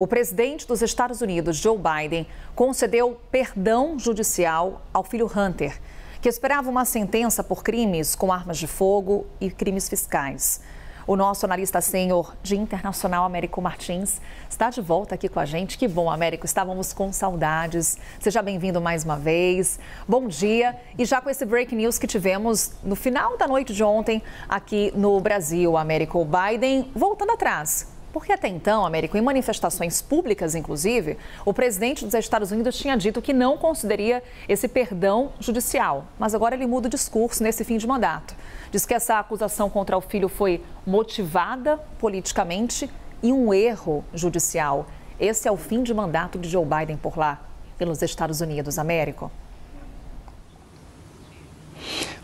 O presidente dos Estados Unidos, Joe Biden, concedeu perdão judicial ao filho Hunter, que esperava uma sentença por crimes com armas de fogo e crimes fiscais. O nosso analista sênior de internacional, Américo Martins, está de volta aqui com a gente. Que bom, Américo, estávamos com saudades. Seja bem-vindo mais uma vez. Bom dia. E já com esse break news que tivemos no final da noite de ontem aqui no Brasil, Américo Biden, voltando atrás porque até então, Américo, em manifestações públicas, inclusive, o presidente dos Estados Unidos tinha dito que não consideraria esse perdão judicial. Mas agora ele muda o discurso nesse fim de mandato. Diz que essa acusação contra o filho foi motivada politicamente e um erro judicial. Esse é o fim de mandato de Joe Biden por lá, pelos Estados Unidos, Américo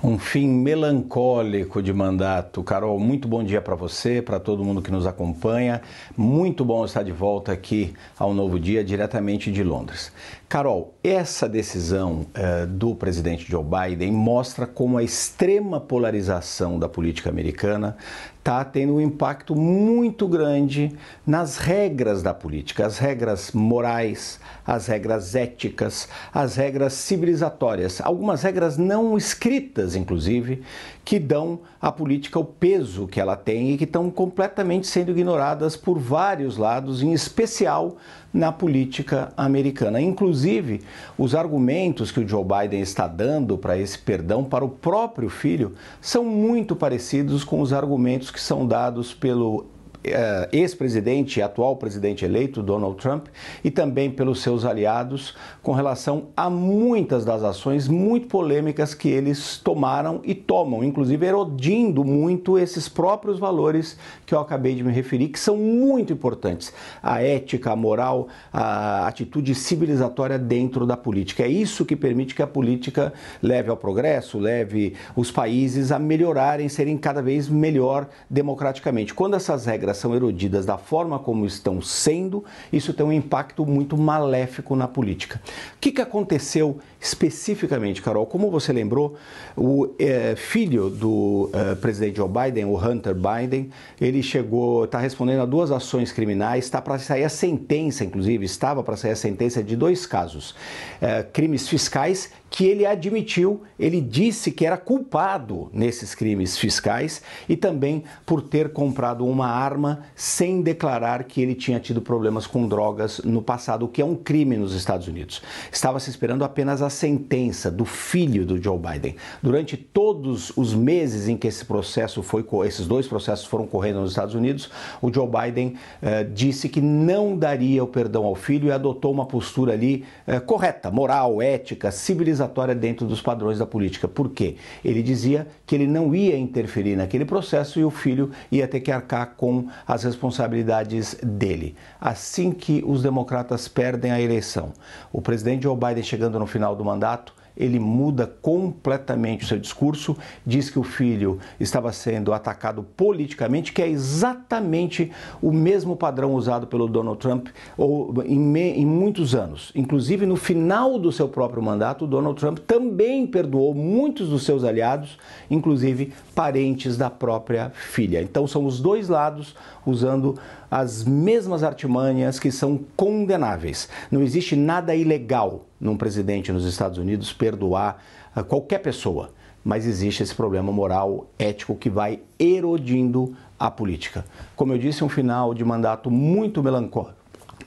um fim melancólico de mandato. Carol, muito bom dia para você, para todo mundo que nos acompanha. Muito bom estar de volta aqui ao Novo Dia, diretamente de Londres. Carol, essa decisão eh, do presidente Joe Biden mostra como a extrema polarização da política americana está tendo um impacto muito grande nas regras da política, as regras morais, as regras éticas, as regras civilizatórias, algumas regras não escritas, inclusive, que dão à política o peso que ela tem e que estão completamente sendo ignoradas por vários lados, em especial na política americana. Inclusive, os argumentos que o Joe Biden está dando para esse perdão para o próprio filho são muito parecidos com os argumentos que são dados pelo eh, ex-presidente e atual presidente eleito, Donald Trump, e também pelos seus aliados com relação a muitas das ações muito polêmicas que eles tomaram e tomam, inclusive erodindo muito esses próprios valores que eu acabei de me referir, que são muito importantes. A ética, a moral, a atitude civilizatória dentro da política. É isso que permite que a política leve ao progresso, leve os países a melhorarem, serem cada vez melhor democraticamente. Quando essas regras são erodidas da forma como estão sendo, isso tem um impacto muito maléfico na política. O que, que aconteceu especificamente, Carol? Como você lembrou, o é, filho do é, presidente Joe Biden, o Hunter Biden, ele chegou, está respondendo a duas ações criminais, está para sair a sentença, inclusive, estava para sair a sentença de dois casos: é, crimes fiscais que ele admitiu, ele disse que era culpado nesses crimes fiscais e também por ter comprado uma arma arma sem declarar que ele tinha tido problemas com drogas no passado, o que é um crime nos Estados Unidos. Estava se esperando apenas a sentença do filho do Joe Biden. Durante todos os meses em que esse processo foi, esses dois processos foram correndo nos Estados Unidos, o Joe Biden eh, disse que não daria o perdão ao filho e adotou uma postura ali eh, correta, moral, ética, civilizatória dentro dos padrões da política. Por quê? Ele dizia que ele não ia interferir naquele processo e o filho ia ter que arcar com as responsabilidades dele. Assim que os democratas perdem a eleição, o presidente Joe Biden chegando no final do mandato, ele muda completamente o seu discurso, diz que o filho estava sendo atacado politicamente, que é exatamente o mesmo padrão usado pelo Donald Trump ou, em, em muitos anos. Inclusive, no final do seu próprio mandato, Donald Trump também perdoou muitos dos seus aliados, inclusive parentes da própria filha. Então, são os dois lados usando as mesmas artimanhas que são condenáveis. Não existe nada ilegal num presidente nos Estados Unidos perdoar ah, qualquer pessoa, mas existe esse problema moral, ético que vai erodindo a política. Como eu disse, um final de mandato muito melancólico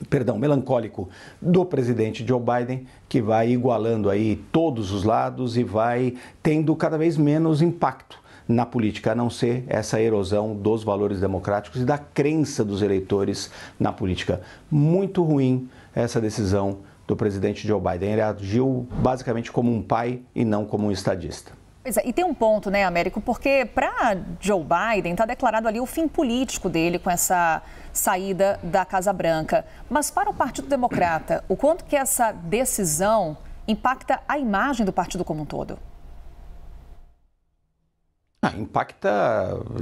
perdão, melancólico do presidente Joe Biden, que vai igualando aí todos os lados e vai tendo cada vez menos impacto na política, a não ser essa erosão dos valores democráticos e da crença dos eleitores na política. Muito ruim essa decisão do presidente Joe Biden. Ele agiu basicamente como um pai e não como um estadista. É, e tem um ponto, né, Américo, porque para Joe Biden está declarado ali o fim político dele com essa saída da Casa Branca. Mas para o Partido Democrata, o quanto que essa decisão impacta a imagem do partido como um todo? Ah, impacta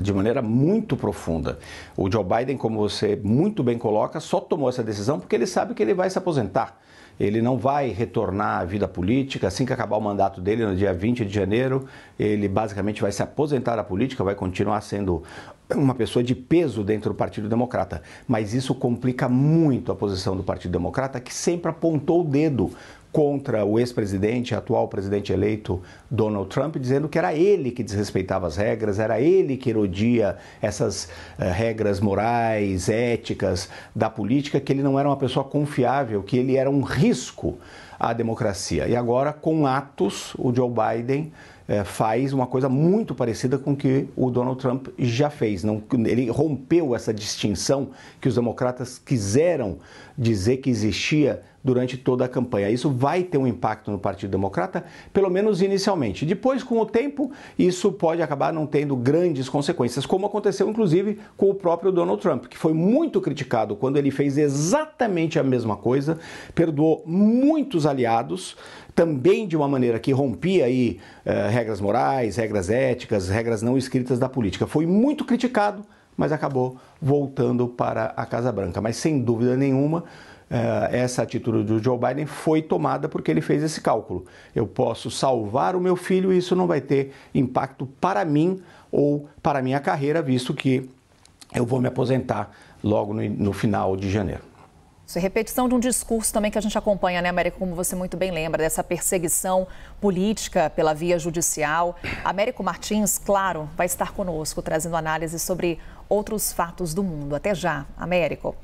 de maneira muito profunda. O Joe Biden, como você muito bem coloca, só tomou essa decisão porque ele sabe que ele vai se aposentar ele não vai retornar à vida política. Assim que acabar o mandato dele, no dia 20 de janeiro, ele basicamente vai se aposentar da política, vai continuar sendo é uma pessoa de peso dentro do Partido Democrata, mas isso complica muito a posição do Partido Democrata, que sempre apontou o dedo contra o ex-presidente, atual presidente eleito Donald Trump, dizendo que era ele que desrespeitava as regras, era ele que erodia essas uh, regras morais, éticas da política, que ele não era uma pessoa confiável, que ele era um risco à democracia. E agora, com atos, o Joe Biden é, faz uma coisa muito parecida com o que o Donald Trump já fez. Não, ele rompeu essa distinção que os democratas quiseram dizer que existia durante toda a campanha. Isso vai ter um impacto no Partido Democrata, pelo menos inicialmente. Depois, com o tempo, isso pode acabar não tendo grandes consequências, como aconteceu inclusive com o próprio Donald Trump, que foi muito criticado quando ele fez exatamente a mesma coisa, perdoou muitos aliados, também de uma maneira que rompia aí eh, regras morais, regras éticas, regras não escritas da política. Foi muito criticado, mas acabou voltando para a Casa Branca. Mas sem dúvida nenhuma, eh, essa atitude do Joe Biden foi tomada porque ele fez esse cálculo. Eu posso salvar o meu filho e isso não vai ter impacto para mim ou para a minha carreira, visto que eu vou me aposentar logo no, no final de janeiro. Isso é repetição de um discurso também que a gente acompanha, né, Américo? Como você muito bem lembra, dessa perseguição política pela via judicial. Américo Martins, claro, vai estar conosco trazendo análise sobre outros fatos do mundo. Até já, Américo.